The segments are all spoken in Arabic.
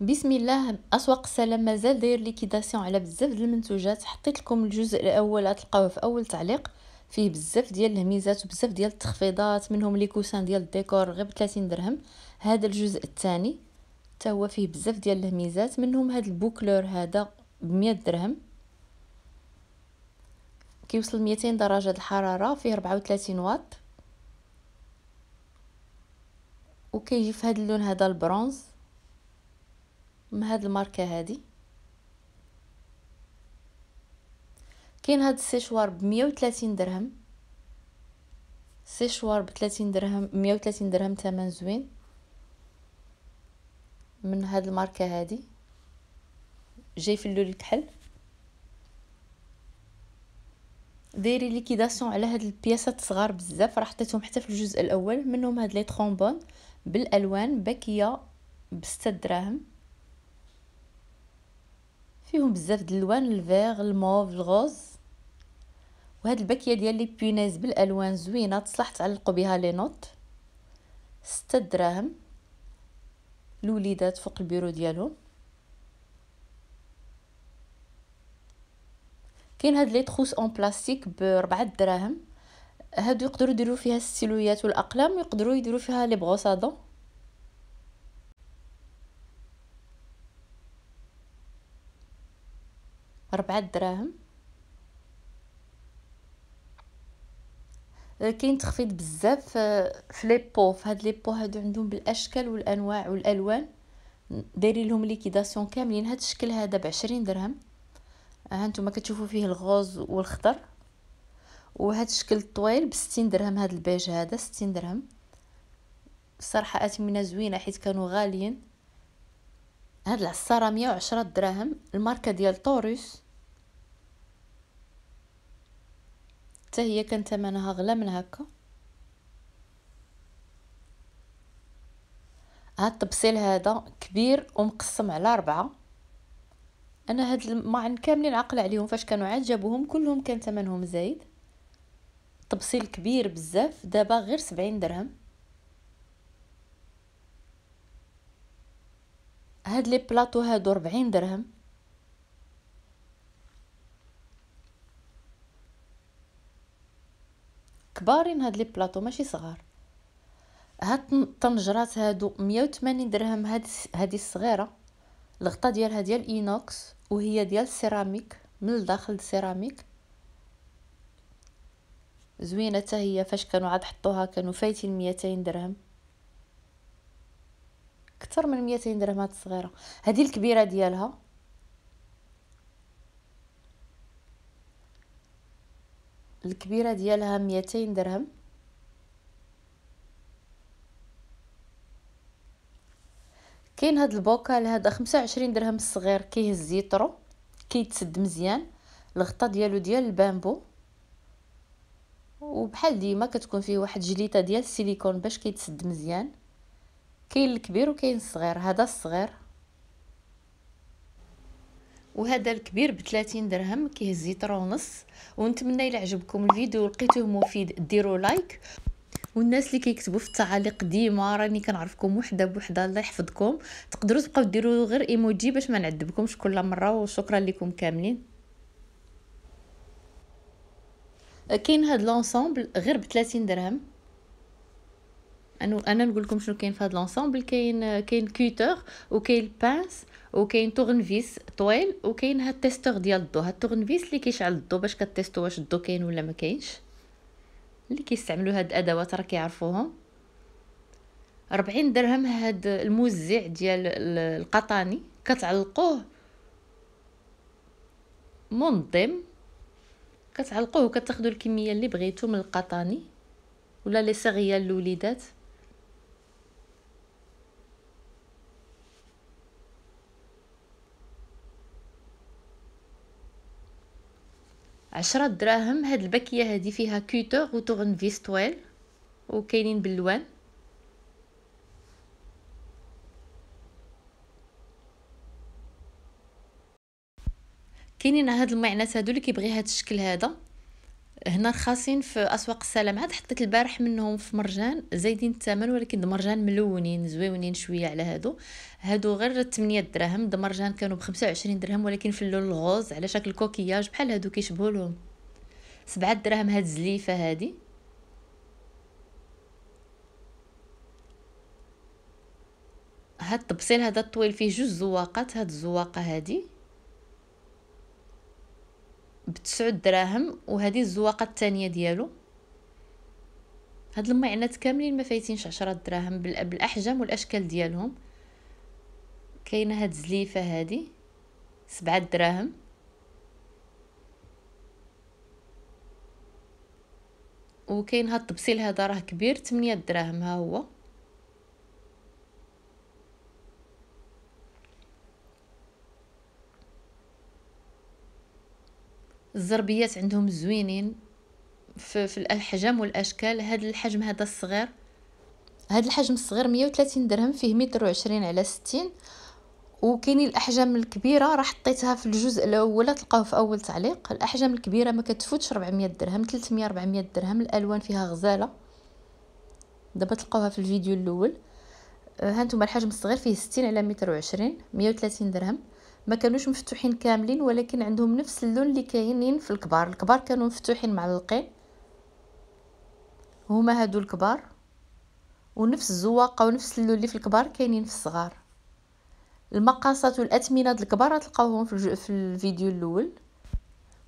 بسم الله اسواق السلام مازال داير ليكيداسيون على بزاف ديال المنتوجات حطيت لكم الجزء الاول غتلقاوه في اول تعليق فيه بزاف ديال الهميزات وبزاف ديال التخفيضات منهم لي كوسان ديال الديكور غير ب 30 درهم هذا الجزء الثاني حتى هو فيه بزاف ديال الهميزات منهم هذا البوكلور هذا ب 100 درهم كيوصل 200 درجه الحراره فيه 34 واط وكيجي في هذا اللون هذا البرونز من هاد الماركه هادي كاين هاد السيشوار بمية 130 درهم سيشوار ب درهم مية 130 درهم ثمن زوين من هاد الماركه هادي جاي في اللول الكحل دايرين ليكيداسيون على هاد البياسات صغار بزاف راه حطيتهم حتى في الجزء الاول منهم هاد لي ترومبون بالالوان باكيه بستة دراهم فيهم بزاف د الالوان الفيغ الموف الغوز وهاد الباكيه ديال لي بينيز بالالوان زوينه تصلح تعلقوا بها لي نوط 6 دراهم الوليدات فوق البيرو ديالهم كاين هاد لي تروس اون بلاستيك ب 4 دراهم هادو يقدروا يديروا فيها السيلويات والاقلام يقدروا يديروا فيها لي بغوصادون ربعة دراهم آه، كاين تخفيض بزاف آه، في لي بو في هاد لي بو هادو عندهم بالاشكال والانواع والالوان دايري لهم ليكيداسيون كاملين هاد الشكل هذا بعشرين درهم ها نتوما كتشوفوا فيه الغوز والخضر وهاد الشكل الطويل بستين درهم هاد البيج هذا ستين درهم الصراحه اثمنه زوينه حيت كانوا غاليين هاد العصاره مية وعشرة دراهم الماركه ديال طوريس حتى هي كان ثمنها غلا من هكا هاد الطبسيل هذا كبير ومقسم على ربعة انا هاد المعن كاملين عقل عليهم فاش كانوا عاد جابوهم كلهم كان ثمنهم زايد طبسيل كبير بزاف دابا غير سبعين درهم هاد لي بلاطو هادو ربعين درهم كبارين هاد لي بلاطو ماشي صغار هاد الطنجرات هادو 180 درهم هاد هادي الصغيره الغطا ديالها ديال اينوكس وهي ديال سيراميك من الداخل سيراميك زوينه حتى هي فاش كانوا عاد حطوها كانوا فايتين 200 درهم اكثر من 200 درهم هاد الصغيره هادي الكبيره ديالها الكبيره ديالها 200 درهم كاين هاد البوكال هذا 25 درهم الصغير كيهز يطرو كيتسد مزيان الغطا ديالو ديال البامبو وبحال ديما كتكون فيه واحد جليطه ديال السيليكون باش كيتسد مزيان كاين الكبير وكاين الصغير هذا الصغير وهذا الكبير ب 30 درهم كيهز لتر ونص ونتمنى الا عجبكم الفيديو لقيتوه مفيد ديروا لايك والناس اللي كيكتبوا في التعاليق ديما راني كنعرفكم وحده بوحده الله يحفظكم تقدروا تبقاو ديروا غير ايموجي باش ما نعذبكمش كل مره وشكرا لكم كاملين كاين هاد لونسومبل غير ب 30 درهم انا انا نقول لكم شنو كاين في هذا لونسومبل كاين كاين كوتور وكاين بانس وكاين تورنفيس طويل وكاين هاد التيستور ديال الضو هاد التورنفيس اللي كيشعل الضو باش كتيستو واش الضو كاين ولا ما كاينش اللي كيستعملوا هاد الادوات راه كيعرفوهم 40 درهم هاد الموزع ديال القطاني كتعلقوه منظم كتعلقوه وكتاخذوا الكميه اللي بغيتو من القطاني ولا لي سيغيال للوليدات عشرة دراهم هاد الباكية هادي فيها كوتور وتورن فيس طويل وكاينين باللوان كاينين هاد المعنات هادو اللي كيبغي هاد الشكل هذا هنا رخاصين في اسواق السلام عاد حطيت البارح منهم في مرجان زايدين الثمن ولكن دمرجان ملونين زويونين شويه على هادو هادو غير 8 دراهم دمرجان كانوا ب 25 درهم ولكن في اللون الغوز على شكل كوكياج بحال هادو كيشبهوا لهم 7 دراهم هاد الزليفه هادي هاد الطبسيل هذا الطويل فيه جوج زواقات هاد الزواقه هادي بتسعود دراهم وهذه الزواقه الثانيه ديالو هاد المعينات كاملين ما فايتينش عشرة دراهم بالاحجام والاشكال ديالهم كاينه هاد الزليفه هادي سبعة دراهم وكاين هاد الطبسيل هذا راه كبير تمنية دراهم ها هو الزربيات عندهم زوينين في, في الاحجام والاشكال هذا الحجم هذا الصغير هذا الحجم الصغير 130 درهم فيه متر وعشرين على 60 وكاينين الاحجام الكبيره راه حطيتها في الجزء الاول تلقاوه في اول تعليق الاحجام الكبيره ما كتفوتش 400 درهم 300 400 درهم الالوان فيها غزاله دابا تلقاوها في الفيديو الاول آه، ها الحجم الصغير فيه 60 على متر وعشرين 130 درهم ما كانوش مفتوحين كاملين ولكن عندهم نفس اللون اللي كاينين في الكبار الكبار كانوا مفتوحين معلقين هما هادو الكبار ونفس الزواقه ونفس اللون اللي في الكبار كاينين في الصغار المقاصات والاثمنه د الكبار تلقاوهم في, في الفيديو الاول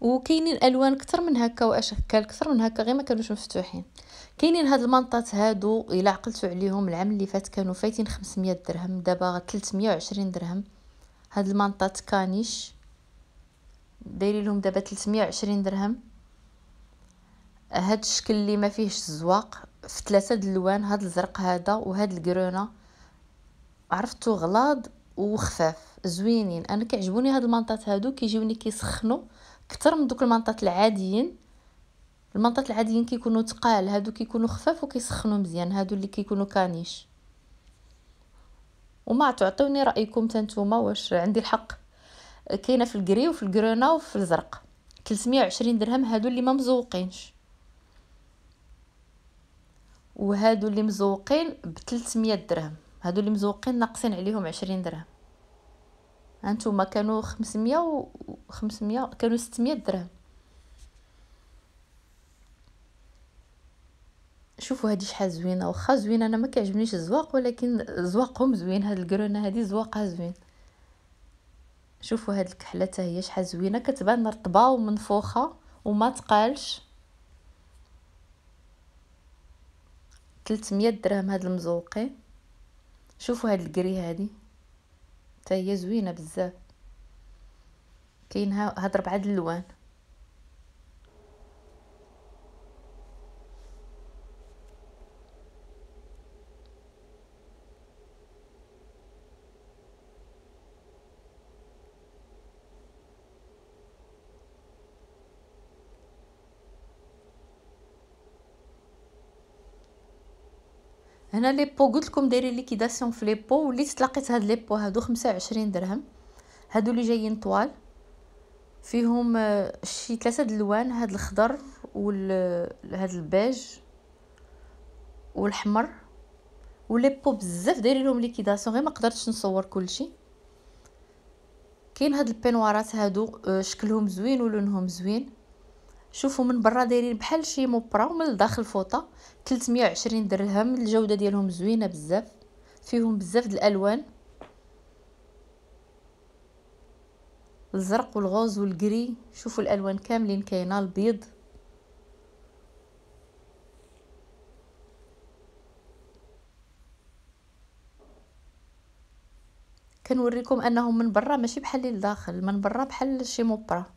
وكاينين الوان اكثر من هكا واشكال اكثر من هكا غير ما كانوش مفتوحين كاينين هاد المنطات هادو الا عقلتو عليهم العام اللي فات كانوا فايتين 500 درهم دابا 320 درهم هاد المنطات كانيش دايرين لهم دابا 320 درهم هاد الشكل اللي ما فيهش الزواق في ثلاثه د اللوان هاد الزرق هذا وهاد الكرونه عرفتو غلاض وخفاف زوينين انا كيعجبوني هاد المنطات هادو كيجيوني كيسخنوا اكثر من دوك المنطات العاديين المنطات العاديين كيكونوا تقال هادو كيكونوا خفاف وكيسخنوا مزيان هادو اللي كيكونوا كانيش وما تعطوني رايكم تنتوما واش عندي الحق كاينه في الكري وفي الكرونا وفي الزرق 320 درهم هادو اللي ما مزوقينش وهادو اللي مزوقين ب 300 درهم هادو اللي مزوقين ناقصين عليهم 20 درهم انتوما كانوا 500 و 500 كانوا 600 درهم شوفوا هذه شحال زوينه واخا زوينه انا ما كيعجبنيش الزواق ولكن زواقهم زوين هاد الكرونه هذه زواقها زوين شوفوا هاد الكحله حتى هي شحال زوينه كتبان رطبه ومنفوخه وما تقالش 300 درهم هاد المزوقي شوفوا هاد الكري هادي حتى هي زوينه بزاف كاين هاد ربعه د اللوان هنا لي بو قلت لكم دايرين ليكيداسيون في لي بو وليت تلاقيت هاد لي بو هادو 25 درهم هادو اللي جايين طوال فيهم آه، شي ثلاثه د الالوان هاد الخضر وهاد هاد البيج والحمر ولي بو بزاف دايرين لهم ليكيداسيون غير ما قدرتش نصور كلشي كاين هاد البينوارات هادو آه، شكلهم زوين ولونهم زوين شوفوا من برا دايرين بحال شي موبرا ومن الداخل فوطه 320 درهم الجوده ديالهم زوينه بزاف فيهم بزاف د الالوان الزرق والغوز والجري شوفوا الالوان كاملين كاينه البيض كنوريكم انهم من برا ماشي بحال الداخل لداخل من برا بحال شي موبرا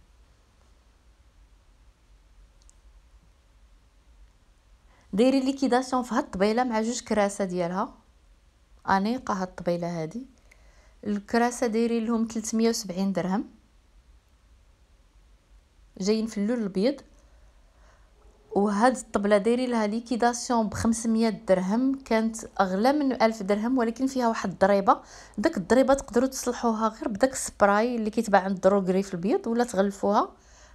دايرين ليكيداسيون في هاد الطبيله مع جوج كراسه ديالها انيقه هاد الطبيله هادي الكراسه دايرين لهم 370 درهم جايين في اللون الابيض وهاد الطبله ديري لها ليكيداسيون ب 500 درهم كانت اغلى من 1000 درهم ولكن فيها واحد الضريبه داك الضريبه تقدروا تصلحوها غير بداك السبراي اللي كيتباع عند الدروغري في البيض ولا تغلفوها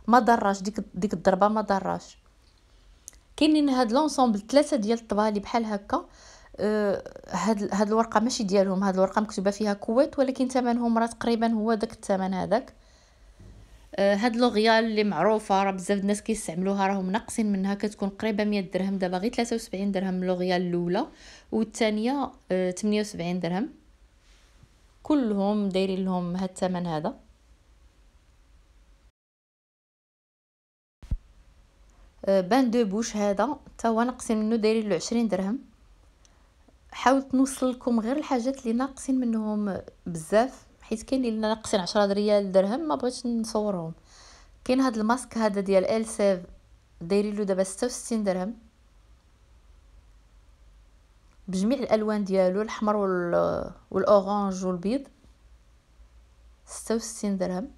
ما ضراش ديك ديك الضربه ما ضراش كاينين هاد لونسومبل ثلاثه ديال الطبالي بحال هكا آه، هاد هاد الورقه ماشي ديالهم هاد الورقه مكتوبه فيها كويت ولكن ثمنهم راه تقريبا هو داك الثمن هذاك آه، هاد لوغيال اللي معروفه راه بزاف الناس كيستعملوها راهم ناقصين منها كتكون قريبه 100 درهم دابا غير 73 درهم لوغيال الاولى والثانيه 78 آه، درهم كلهم دايرين لهم هاد الثمن هذا آه، بان دو بوش هذا حتى هو ناقصين منه دايرين له 20 درهم حاولت نوصل لكم غير الحاجات اللي ناقصين منهم بزاف حيت كاين اللي ناقصين 10 ريال درهم ما بغيتش نصورهم كاين هذا الماسك هذا ديال ال سيف دايرين له دابا 66 درهم بجميع الالوان ديالو الاحمر والاورانج والبيض 66 درهم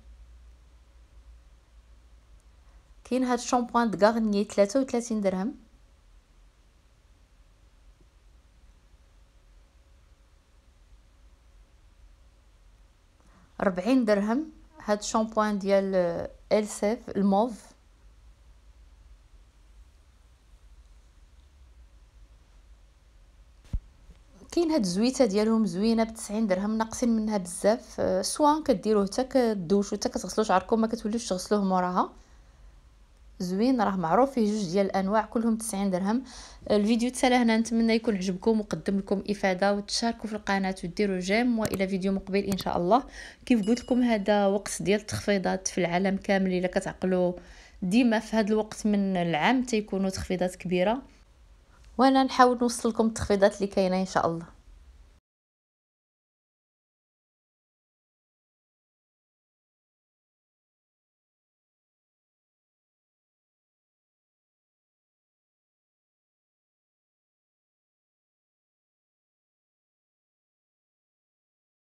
كاين هاد الشامبوان غارنيي 33 درهم ربعين درهم هاد الشامبوان ديال السيف الموف كاين هاد الزويته ديالهم زوينه بتسعين درهم ناقصين منها بزاف آه، سواء كديروه حتى كدوشو حتى كتغسلو شعركم ما كتوليوش تغسلوه موراها زوين راه معروف فيه جوج ديال الانواع كلهم 90 درهم الفيديو تسالى هنا نتمنى يكون عجبكم وقدم لكم افاده وتشاركوا في القناه وديروا جيم والى فيديو مقبل ان شاء الله كيف قلت لكم هذا وقت ديال التخفيضات في العالم كامل الا كتعقلوا ديما في هذا الوقت من العام تيكونوا تخفيضات كبيره وانا نحاول نوصل لكم التخفيضات اللي كاينه ان شاء الله